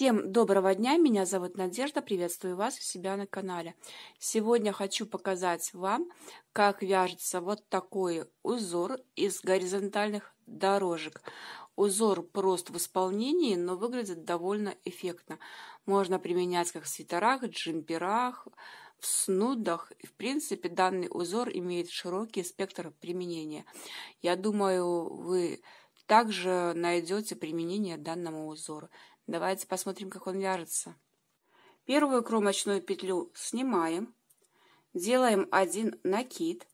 Всем доброго дня, меня зовут Надежда, приветствую вас у себя на канале. Сегодня хочу показать вам, как вяжется вот такой узор из горизонтальных дорожек. Узор прост в исполнении, но выглядит довольно эффектно. Можно применять как в свитерах, джемперах, в снудах. В принципе, данный узор имеет широкий спектр применения. Я думаю, вы также найдете применение данному узору. Давайте посмотрим, как он вяжется. Первую кромочную петлю снимаем, делаем один накид,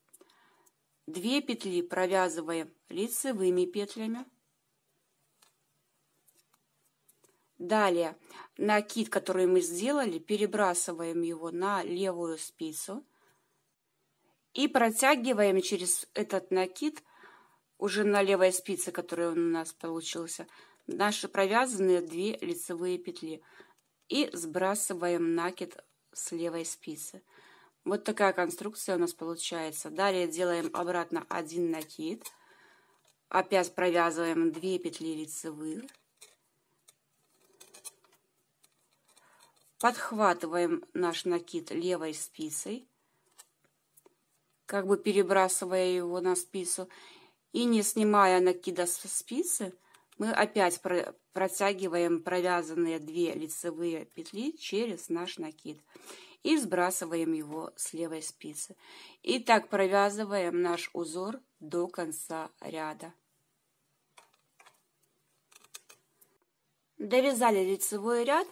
две петли провязываем лицевыми петлями. Далее накид, который мы сделали, перебрасываем его на левую спицу и протягиваем через этот накид уже на левой спице, которая у нас получился, наши провязанные две лицевые петли и сбрасываем накид с левой спицы. Вот такая конструкция у нас получается. Далее делаем обратно один накид. Опять провязываем 2 петли лицевых. Подхватываем наш накид левой спицей, как бы перебрасывая его на спицу. И не снимая накида со спицы, мы опять протягиваем провязанные две лицевые петли через наш накид и сбрасываем его с левой спицы. И так провязываем наш узор до конца ряда. Довязали лицевой ряд,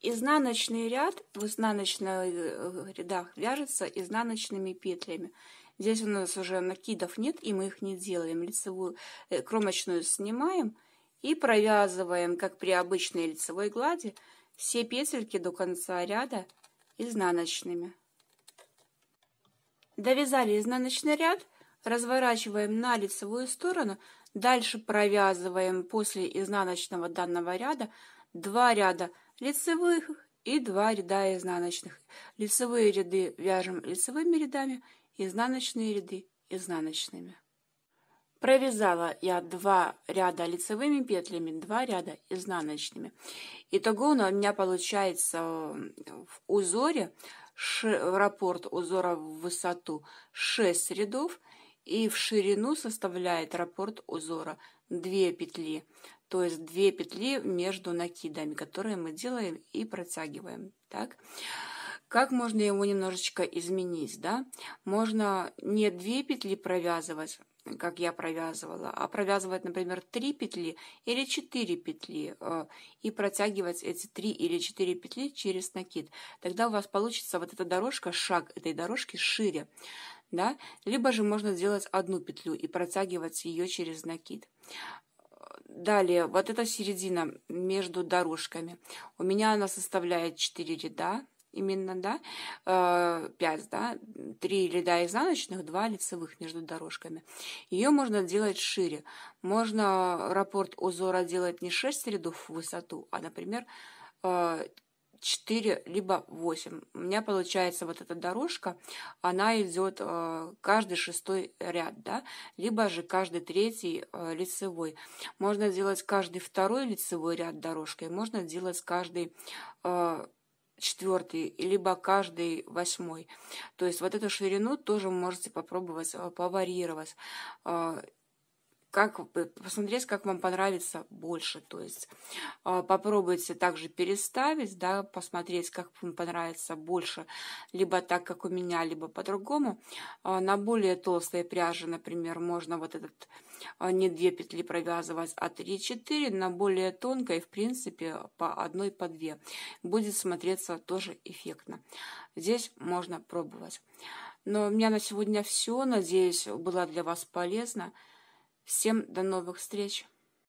изнаночный ряд в изнаночных э, рядах вяжется изнаночными петлями. Здесь у нас уже накидов нет, и мы их не делаем. Лицевую э, кромочную снимаем – и провязываем, как при обычной лицевой глади, все петельки до конца ряда изнаночными. Довязали изнаночный ряд, разворачиваем на лицевую сторону, дальше провязываем после изнаночного данного ряда два ряда лицевых и два ряда изнаночных. Лицевые ряды вяжем лицевыми рядами, изнаночные ряды изнаночными. Провязала я два ряда лицевыми петлями, два ряда изнаночными. Итого у меня получается в узоре, в раппорт узора в высоту 6 рядов, и в ширину составляет раппорт узора 2 петли, то есть 2 петли между накидами, которые мы делаем и протягиваем. Так? Как можно его немножечко изменить? Да? Можно не 2 петли провязывать, как я провязывала, а провязывать, например, 3 петли или 4 петли э, и протягивать эти 3 или 4 петли через накид. Тогда у вас получится вот эта дорожка, шаг этой дорожки шире. Да? Либо же можно сделать одну петлю и протягивать ее через накид. Далее, вот эта середина между дорожками. У меня она составляет 4 ряда именно, да, э, 5, да, 3 ряда изнаночных, 2 лицевых между дорожками. Ее можно делать шире. Можно раппорт узора делать не 6 рядов в высоту, а, например, э, 4 либо 8. У меня получается вот эта дорожка, она идет э, каждый шестой ряд, да, либо же каждый третий э, лицевой. Можно делать каждый второй лицевой ряд дорожкой, можно делать каждый э, четвертый, либо каждый восьмой. То есть вот эту ширину тоже можете попробовать э, поварьировать. А, как, э, посмотреть, как вам понравится больше. То есть а, попробуйте также переставить, да, посмотреть, как вам понравится больше, либо так, как у меня, либо по-другому. А, на более толстой пряже, например, можно вот этот а, не две петли провязывать, а 3-4 на более тонкой, в принципе, по одной, по две. Будет смотреться тоже эффектно. Здесь можно пробовать. Но у меня на сегодня все. Надеюсь, было для вас полезно. Всем до новых встреч!